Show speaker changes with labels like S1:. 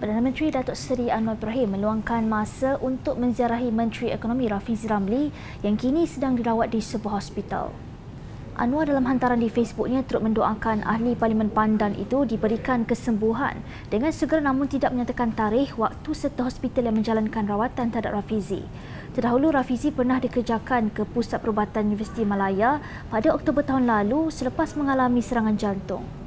S1: Perdana Menteri Datuk Seri Anwar Ibrahim meluangkan masa untuk menziarahi Menteri Ekonomi Rafiz Ramli yang kini sedang dirawat di sebuah hospital. Anwar dalam hantaran di Facebooknya turut mendoakan ahli Parlimen Pandan itu diberikan kesembuhan dengan segera namun tidak menyatakan tarikh waktu serta hospital yang menjalankan rawatan terhadap Rafizi. Terdahulu, Rafizi pernah dikerjakan ke Pusat Perubatan Universiti Malaya pada Oktober tahun lalu selepas mengalami serangan jantung.